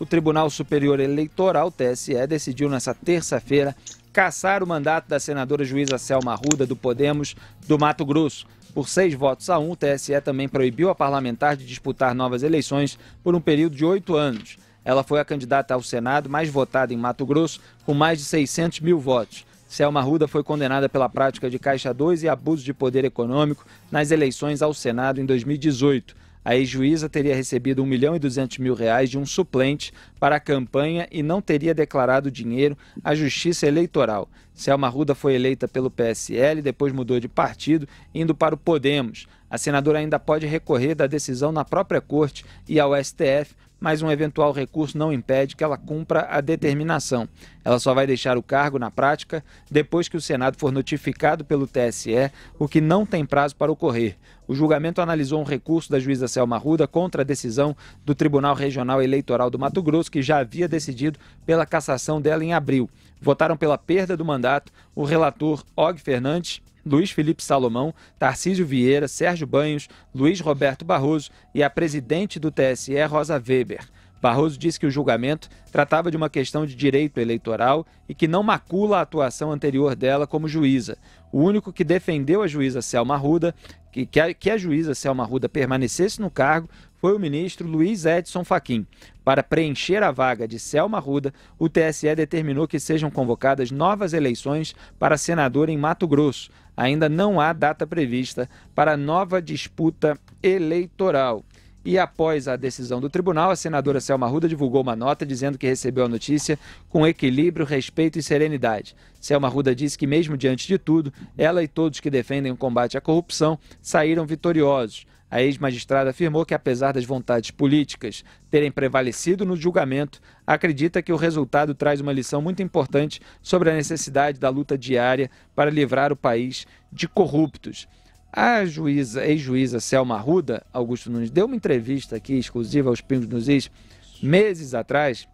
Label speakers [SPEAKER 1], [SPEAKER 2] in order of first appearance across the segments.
[SPEAKER 1] O Tribunal Superior Eleitoral, TSE, decidiu nesta terça-feira cassar o mandato da senadora juíza Selma Ruda do Podemos do Mato Grosso. Por seis votos a um, o TSE também proibiu a parlamentar de disputar novas eleições por um período de oito anos. Ela foi a candidata ao Senado mais votada em Mato Grosso, com mais de 600 mil votos. Selma Ruda foi condenada pela prática de Caixa 2 e abuso de poder econômico nas eleições ao Senado em 2018. A ex-juíza teria recebido 1 milhão e 200 mil reais de um suplente para a campanha e não teria declarado o dinheiro à Justiça Eleitoral. Selma Ruda foi eleita pelo PSL, depois mudou de partido, indo para o Podemos. A senadora ainda pode recorrer da decisão na própria corte e ao STF mas um eventual recurso não impede que ela cumpra a determinação. Ela só vai deixar o cargo na prática depois que o Senado for notificado pelo TSE, o que não tem prazo para ocorrer. O julgamento analisou um recurso da juíza Selma Ruda contra a decisão do Tribunal Regional Eleitoral do Mato Grosso, que já havia decidido pela cassação dela em abril. Votaram pela perda do mandato o relator Og Fernandes Luiz Felipe Salomão, Tarcísio Vieira, Sérgio Banhos, Luiz Roberto Barroso e a presidente do TSE, Rosa Weber. Barroso disse que o julgamento tratava de uma questão de direito eleitoral e que não macula a atuação anterior dela como juíza. O único que defendeu a juíza Selma Ruda, que, que, a, que a juíza Selma Ruda permanecesse no cargo, foi o ministro Luiz Edson Fachin. Para preencher a vaga de Selma Ruda, o TSE determinou que sejam convocadas novas eleições para senador em Mato Grosso. Ainda não há data prevista para nova disputa eleitoral. E após a decisão do tribunal, a senadora Selma Ruda divulgou uma nota dizendo que recebeu a notícia com equilíbrio, respeito e serenidade. Selma Ruda disse que, mesmo diante de tudo, ela e todos que defendem o combate à corrupção saíram vitoriosos. A ex-magistrada afirmou que, apesar das vontades políticas terem prevalecido no julgamento, acredita que o resultado traz uma lição muito importante sobre a necessidade da luta diária para livrar o país de corruptos. A juíza, ex-juíza Selma Arruda, Augusto Nunes, deu uma entrevista aqui exclusiva aos Pingos nos Is meses atrás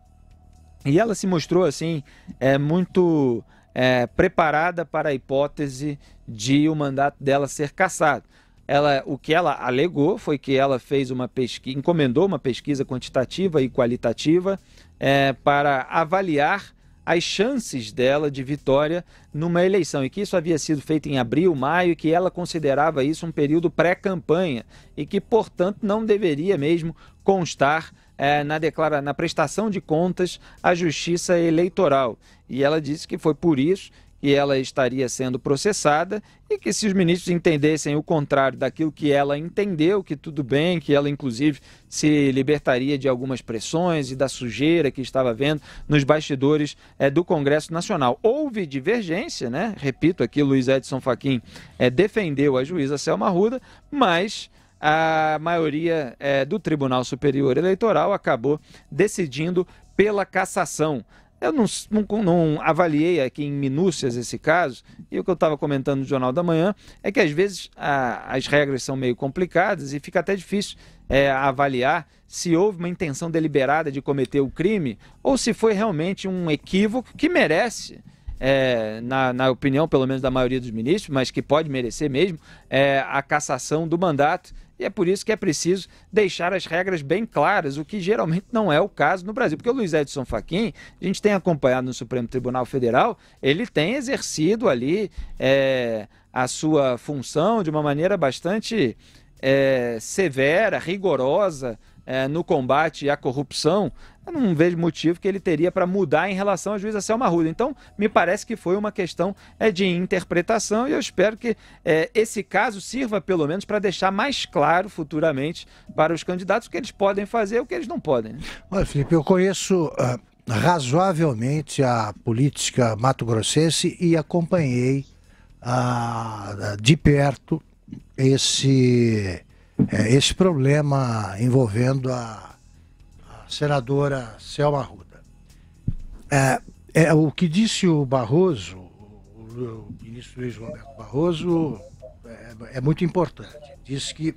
[SPEAKER 1] e ela se mostrou assim é, muito é, preparada para a hipótese de o mandato dela ser cassado ela, o que ela alegou foi que ela fez uma pesquisa, encomendou uma pesquisa quantitativa e qualitativa é, para avaliar as chances dela de vitória numa eleição e que isso havia sido feito em abril, maio e que ela considerava isso um período pré-campanha e que, portanto, não deveria mesmo constar é, na, declara, na prestação de contas à Justiça Eleitoral. E ela disse que foi por isso e ela estaria sendo processada, e que se os ministros entendessem o contrário daquilo que ela entendeu, que tudo bem, que ela inclusive se libertaria de algumas pressões e da sujeira que estava vendo nos bastidores é, do Congresso Nacional. Houve divergência, né? Repito aqui, Luiz Edson Fachin é, defendeu a juíza Selma Ruda, mas a maioria é, do Tribunal Superior Eleitoral acabou decidindo pela cassação. Eu não, não, não, avaliei aqui em minúcias esse caso, e o que eu estava comentando no Jornal da Manhã é que às vezes a, as regras são meio complicadas e fica até difícil é, avaliar se houve uma intenção deliberada de cometer o crime ou se foi realmente um equívoco que merece. É, na, na, opinião, pelo menos da maioria dos ministros, mas que pode merecer mesmo, é, a cassação do mandato e é por isso que é preciso deixar as regras bem claras, o que geralmente não é o caso no Brasil. Porque o Luiz Edson Fachin, a gente tem acompanhado no Supremo Tribunal Federal, ele tem exercido ali é, a sua função de uma maneira bastante é, severa, rigorosa. É, no combate à corrupção eu não vejo motivo que ele teria para mudar em relação à juíza Selma Ruda. Então, me parece que foi uma questão é, de interpretação e eu espero que é, esse caso sirva, pelo menos, para deixar mais claro futuramente para os candidatos o que eles podem fazer e o que eles não podem. Né?
[SPEAKER 2] Olha, Felipe, eu conheço. Uh, razoavelmente a política mato-grossense e acompanhei uh, de perto esse, uh, esse problema envolvendo a, senadora Selma Arruda. É, é, o que disse o Barroso, o, o ministro Luiz Roberto Barroso, é, é muito importante. Diz que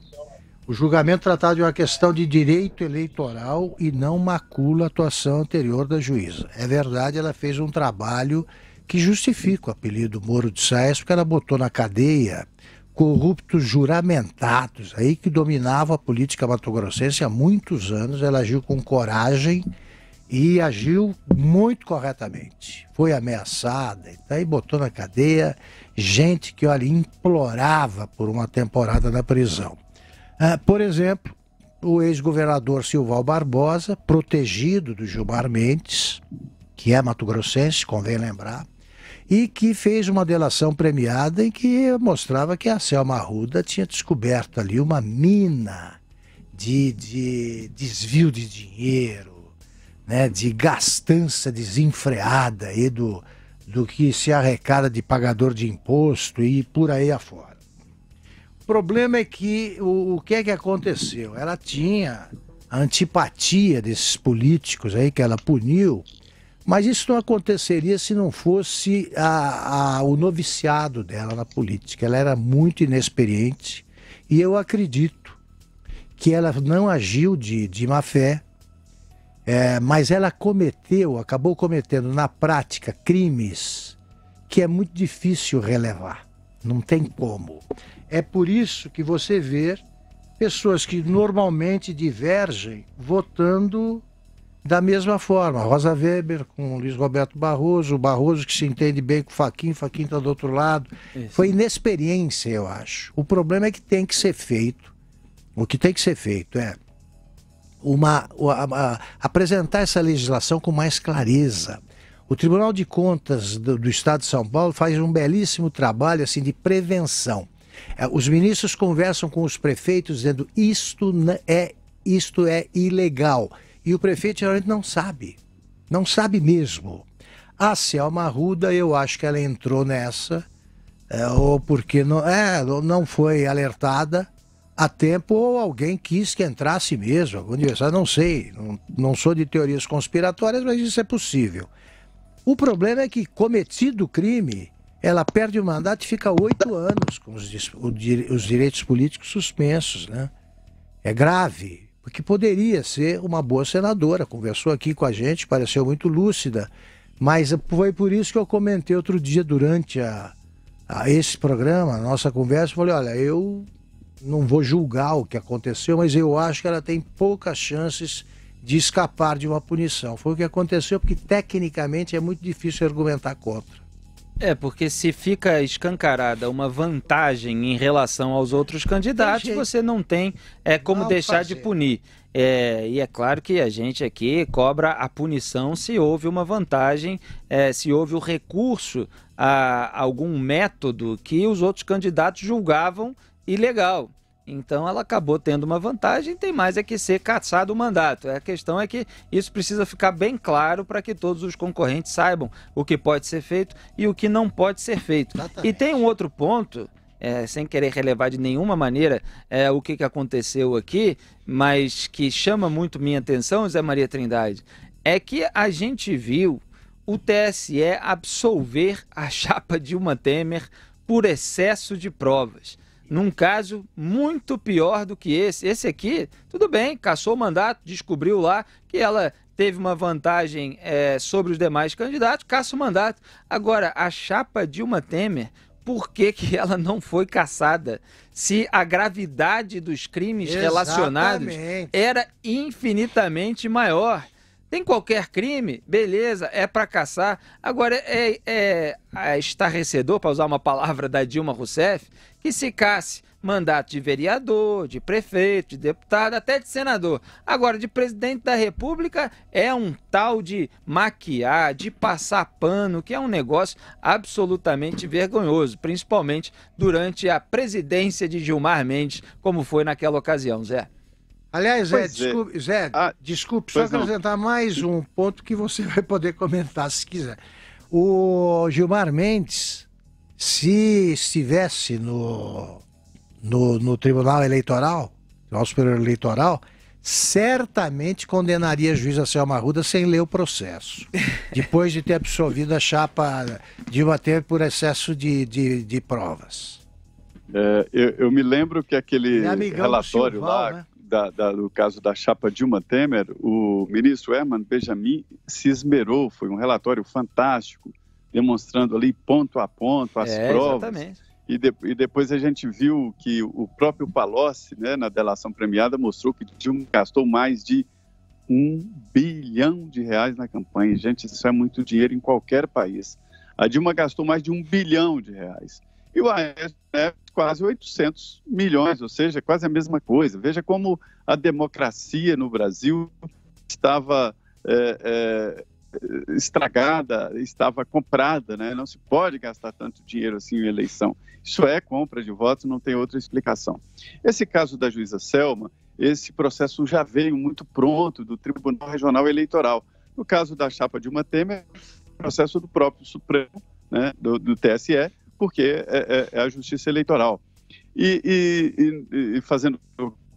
[SPEAKER 2] o julgamento é tratado de uma questão de direito eleitoral e não macula a atuação anterior da juíza. É verdade, ela fez um trabalho que justifica o apelido Moro de Saes, porque ela botou na cadeia corruptos juramentados, aí que dominava a política matogrossense há muitos anos. Ela agiu com coragem e agiu muito corretamente. Foi ameaçada e daí tá botou na cadeia gente que, olha, implorava por uma temporada na prisão. Ah, por exemplo, o ex-governador Silval Barbosa, protegido do Gilmar Mendes, que é mato-grossense, convém lembrar, e que fez uma delação premiada em que mostrava que a Selma Arruda tinha descoberto ali uma mina de, de desvio de dinheiro, né, de gastança desenfreada e do, do que se arrecada de pagador de imposto e por aí afora. O problema é que o, o que é que aconteceu? Ela tinha a antipatia desses políticos aí que ela puniu mas isso não aconteceria se não fosse a, a, o noviciado dela na política. Ela era muito inexperiente e eu acredito que ela não agiu de, de má fé, é, mas ela cometeu, acabou cometendo na prática crimes que é muito difícil relevar. Não tem como. É por isso que você vê pessoas que normalmente divergem votando da mesma forma, Rosa Weber com Luiz Roberto Barroso, Barroso que se entende bem com o Faquin, Faquinho está do outro lado. Isso. Foi inexperiência, eu acho. O problema é que tem que ser feito. O que tem que ser feito é uma, apresentar essa legislação com mais clareza. O Tribunal de Contas do, do Estado de São Paulo faz um belíssimo trabalho assim de prevenção. É, os ministros conversam com os prefeitos dizendo isto é isto é ilegal. E o prefeito geralmente não sabe. Não sabe mesmo. A Selma Arruda, eu acho que ela entrou nessa, é, ou porque não, é, não foi alertada a tempo, ou alguém quis que entrasse mesmo. Algum adversário, não sei. Não, não sou de teorias conspiratórias, mas isso é possível. O problema é que, cometido o crime, ela perde o mandato e fica oito anos com os, os direitos políticos suspensos. Né? É grave que poderia ser uma boa senadora. Conversou aqui com a gente, pareceu muito lúcida. Mas foi por isso que eu comentei outro dia durante a, a esse programa, a nossa conversa, falei, olha, eu não vou julgar o que aconteceu, mas eu acho que ela tem poucas chances de escapar de uma punição. Foi o que aconteceu, porque tecnicamente é muito difícil argumentar contra.
[SPEAKER 1] É, porque se fica escancarada uma vantagem em relação aos outros candidatos, você não tem é, como não deixar fazer. de punir. É, e é claro que a gente aqui cobra a punição se houve uma vantagem, é, se houve o recurso a algum método que os outros candidatos julgavam ilegal. Então ela acabou tendo uma vantagem, tem mais é que ser caçado o mandato. A questão é que isso precisa ficar bem claro para que todos os concorrentes saibam o que pode ser feito e o que não pode ser feito. Exatamente. E tem um outro ponto, é, sem querer relevar de nenhuma maneira é, o que, que aconteceu aqui, mas que chama muito minha atenção, Zé Maria Trindade, é que a gente viu o TSE absolver a chapa Dilma Temer por excesso de provas num caso muito pior do que esse. Esse aqui, tudo bem, caçou o mandato, descobriu lá que ela teve uma vantagem é, sobre os demais candidatos, caça o mandato. Agora, a chapa Dilma Temer, por que, que ela não foi caçada? Se a gravidade dos crimes Exatamente. relacionados era infinitamente maior. Tem qualquer crime, beleza, é para caçar. Agora, é, é, é estarrecedor, para usar uma palavra da Dilma Rousseff, que se casse mandato de vereador, de prefeito, de deputado, até de senador. Agora, de presidente da República é um tal de maquiar, de passar pano, que é um negócio absolutamente vergonhoso, principalmente durante a presidência de Gilmar Mendes, como foi naquela
[SPEAKER 2] ocasião, Zé. Aliás, Zé, é. desculpe, Zé, ah, desculpe só acrescentar mais um ponto que você vai poder comentar se quiser. O Gilmar Mendes, se estivesse no, no, no Tribunal Eleitoral, Tribunal Superior Eleitoral, certamente condenaria a juíza Selma Arruda sem ler o processo. Depois de ter absolvido a chapa de bater por excesso de, de, de provas.
[SPEAKER 3] É, eu, eu, me lembro que aquele é relatório lá. Né? da, da, do caso da chapa Dilma Temer, o ministro Herman Benjamin se esmerou, foi um relatório fantástico, demonstrando ali ponto a ponto as é, provas. Exatamente. E, de, e, depois a gente viu que o próprio Palocci, né, na delação premiada, mostrou que Dilma gastou mais de um bilhão de reais na campanha. Gente, isso é muito dinheiro em qualquer país. A Dilma gastou mais de um bilhão de reais e o AES é né, quase 800 milhões, ou seja, quase a mesma coisa. Veja como a democracia no Brasil estava é, é, estragada, estava comprada, né? não se pode gastar tanto dinheiro assim em eleição. Isso é compra de votos, não tem outra explicação. Esse caso da juíza Selma, esse processo já veio muito pronto do Tribunal Regional Eleitoral. No caso da chapa de uma Temer, processo do próprio Supremo, né, do, do TSE, porque é, é, é a justiça eleitoral. E, e, e, fazendo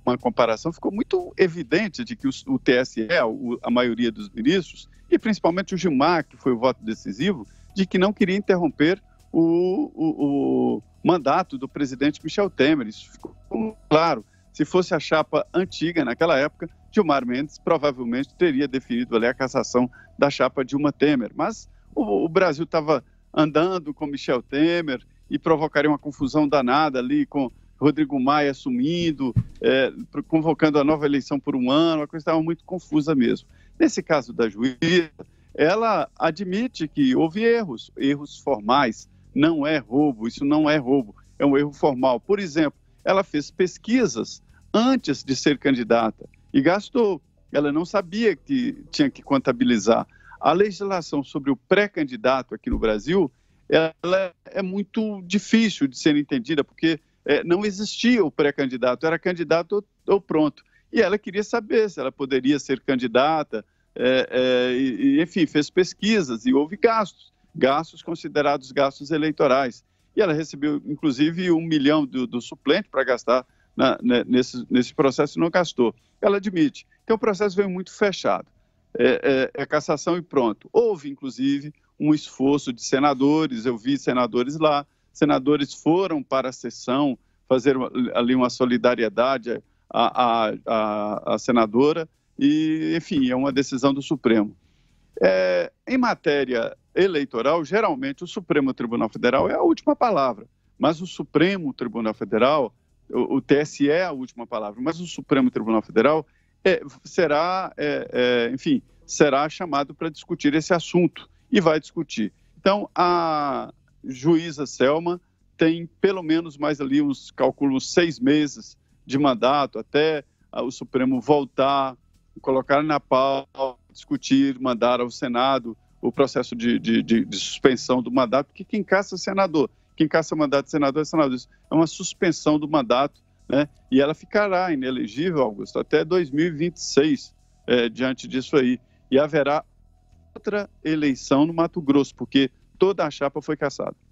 [SPEAKER 3] uma comparação, ficou muito evidente de que o, o TSE, o, a maioria dos ministros, e principalmente o Gilmar, que foi o voto decisivo, de que não queria interromper o, o mandato do presidente Michel Temer. Isso ficou claro. Se fosse a chapa antiga naquela época, Gilmar Mendes provavelmente teria definido ali a cassação da chapa Dilma Temer. Mas o, o Brasil estava andando com Michel Temer e provocaria uma confusão danada ali com Rodrigo Maia assumindo, é, convocando a nova eleição por um ano, a coisa estava muito confusa mesmo. Nesse caso da juíza, ela admite que houve erros, erros formais, não é roubo, isso não é roubo, é um erro formal. Por exemplo, ela fez pesquisas antes de ser candidata e gastou. Ela não sabia que tinha que contabilizar. A legislação sobre o pré-candidato aqui no Brasil, ela é muito difícil de ser entendida, porque é, não existia o pré-candidato, era candidato ou, pronto. E ela queria saber se ela poderia ser candidata, é, é, e, enfim, fez pesquisas e houve gastos, gastos considerados gastos eleitorais. E ela recebeu, inclusive, um milhão do, do suplente para gastar na, na, né, nesse, nesse processo e não gastou. Ela admite. Então, o processo veio muito fechado é, é, é cassação e pronto. Houve, inclusive, um esforço de senadores, eu vi senadores lá, senadores foram para a sessão fazer ali uma solidariedade à, à, à senadora, e, enfim, é uma decisão do Supremo. É, em matéria eleitoral, geralmente o Supremo Tribunal Federal é a última palavra, mas o Supremo Tribunal Federal, o, o TSE é a última palavra, mas o Supremo Tribunal Federal é, será, é, é, enfim, será chamado para discutir esse assunto e vai discutir. Então, a juíza Selma tem pelo menos mais ali uns cálculos seis meses de mandato até ah, o Supremo voltar, colocar na pauta, discutir, mandar ao Senado o processo de, de, de, de suspensão do mandato, porque quem caça é senador, quem caça mandato de senador é senador. Isso é uma suspensão do mandato né? E ela ficará inelegível, Augusto, até 2026, é, diante disso aí. E haverá outra eleição no Mato Grosso, porque toda a chapa foi caçada.